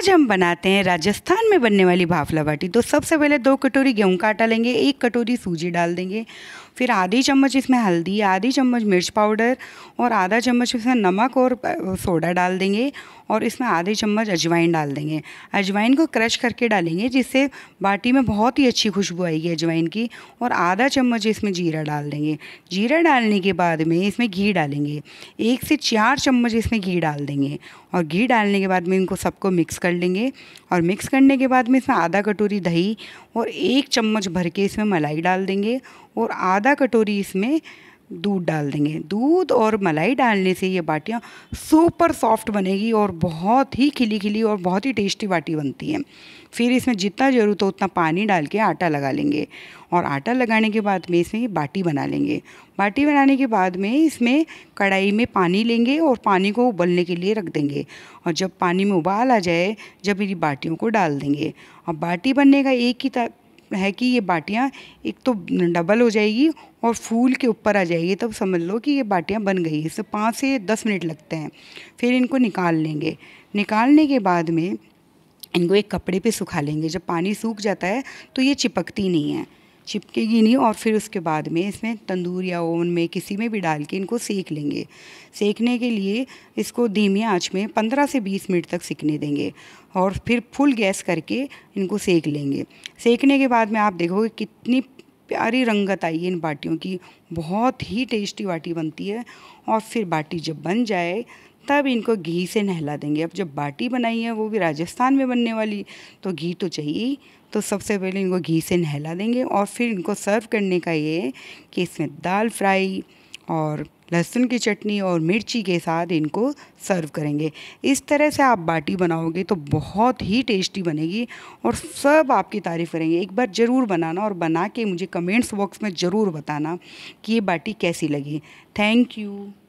आज हम बनाते हैं राजस्थान में बनने वाली भाफला बाटी तो सबसे पहले दो कटोरी गेहूं का आटा लेंगे एक कटोरी सूजी डाल देंगे फिर आधी चम्मच इसमें हल्दी आधी चम्मच मिर्च पाउडर और आधा चम्मच इसमें नमक और सोडा डाल देंगे और इसमें आधी चम्मच अजवाइन डाल देंगे अजवाइन को क्रश करके डालेंगे जिससे बाटी में बहुत ही अच्छी खुशबू आएगी अजवाइन की और आधा चम्मच इसमें जीरा डाल देंगे जीरा डालने के बाद में इसमें घी डालेंगे एक से चार चम्मच इसमें घी डाल देंगे और घी डालने के बाद में इनको सबको मिक्स कर कर लेंगे और मिक्स करने के बाद में इसमें आधा कटोरी दही और एक चम्मच भर के इसमें मलाई डाल देंगे और आधा कटोरी इसमें दूध डाल देंगे दूध और मलाई डालने से ये बाटियाँ सुपर सॉफ्ट बनेगी और बहुत ही खिली खिली और बहुत ही टेस्टी बाटी बनती है फिर इसमें जितना ज़रूरत हो उतना पानी डाल के आटा लगा लेंगे और आटा लगाने के बाद में इसमें बाटी बना लेंगे बाटी बनाने के बाद में इसमें कढ़ाई में पानी लेंगे और पानी को उबलने के लिए रख देंगे और जब पानी में उबाल आ जाए जब मेरी बाटियों को डाल देंगे और बाटी बनने का एक ही है कि ये बाटियाँ एक तो डबल हो जाएगी और फूल के ऊपर आ जाएगी तब समझ लो कि ये बाटियाँ बन गई इससे पाँच से दस मिनट लगते हैं फिर इनको निकाल लेंगे निकालने के बाद में इनको एक कपड़े पे सुखा लेंगे जब पानी सूख जाता है तो ये चिपकती नहीं है चिपकेगी नहीं और फिर उसके बाद में इसमें तंदूर या ओवन में किसी में भी डाल के इनको सेक लेंगे सेकने के लिए इसको धीमी आँच में 15 से 20 मिनट तक सिकने देंगे और फिर फुल गैस करके इनको सेक लेंगे सेकने के बाद में आप देखोगे कितनी प्यारी रंगत आई है इन बाटियों की बहुत ही टेस्टी बाटी बनती है और फिर बाटी जब बन जाए तब इनको घी से नहला देंगे अब जब बाटी बनाई है वो भी राजस्थान में बनने वाली तो घी तो चाहिए तो सबसे पहले इनको घी से नहला देंगे और फिर इनको सर्व करने का ये कि इसमें दाल फ्राई और लहसुन की चटनी और मिर्ची के साथ इनको सर्व करेंगे इस तरह से आप बाटी बनाओगे तो बहुत ही टेस्टी बनेगी और सब आपकी तारीफ़ करेंगे एक बार ज़रूर बनाना और बना के मुझे कमेंट्स बॉक्स में ज़रूर बताना कि ये बाटी कैसी लगी थैंक यू